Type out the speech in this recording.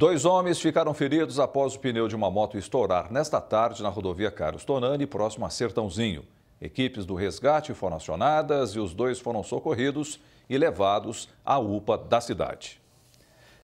Dois homens ficaram feridos após o pneu de uma moto estourar nesta tarde na rodovia Carlos Tonani, próximo a Sertãozinho. Equipes do resgate foram acionadas e os dois foram socorridos e levados à UPA da cidade.